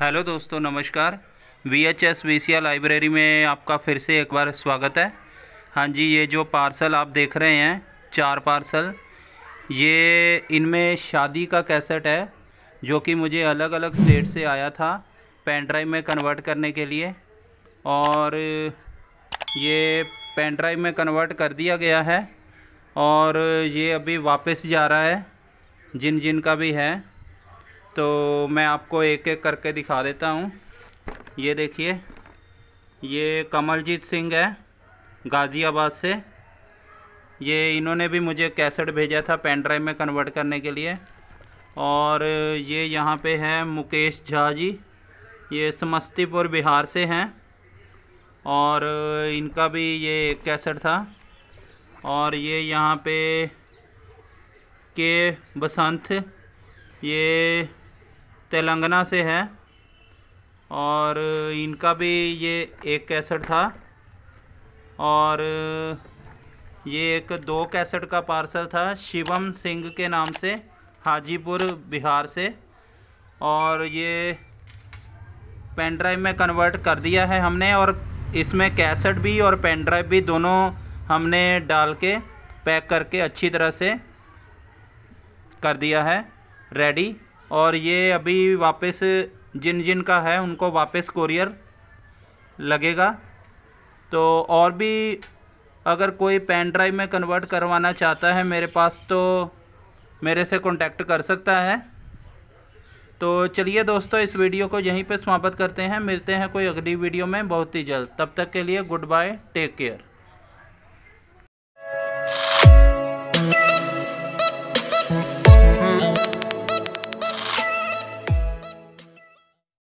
hello दोस्तों नमस्कार V H S V library में आपका फिर से एक बार स्वागत है हाँ जी ये जो पार्सल आप देख रहे हैं चार पार्सल ये इनमें शादी का कैसेट है जो कि मुझे अलग अलग स्टेट से आया था पेन ड्राइव में कन्वर्ट करने के लिए और ये पेन ड्राइव में कन्वर्ट कर दिया गया है और ये अभी वापस जा रहा है जिन जिन का भी है तो मैं आपको एक एक करके दिखा देता हूँ ये देखिए ये कमलजीत सिंह है गाज़ियाबाद से ये इन्होंने भी मुझे कैसेट भेजा था पेन ड्राइव में कन्वर्ट करने के लिए और ये यहाँ पे है मुकेश झा जी ये समस्तीपुर बिहार से हैं और इनका भी ये कैसेट था और ये यहाँ पे के बसंत ये तेलंगाना से है और इनका भी ये एक कैसेट था और ये एक दो कैसेट का पार्सल था शिवम सिंह के नाम से हाजीपुर बिहार से और ये पेन ड्राइव में कन्वर्ट कर दिया है हमने और इसमें कैसेट भी और पेन ड्राइव भी दोनों हमने डाल के पैक करके अच्छी तरह से कर दिया है रेडी और ये अभी वापस जिन जिन का है उनको वापस कोरियर लगेगा तो और भी अगर कोई पेन ड्राइव में कन्वर्ट करवाना चाहता है मेरे पास तो मेरे से कांटेक्ट कर सकता है तो चलिए दोस्तों इस वीडियो को यहीं पे समाप्त करते हैं मिलते हैं कोई अगली वीडियो में बहुत ही जल्द तब तक के लिए गुड बाय टेक केयर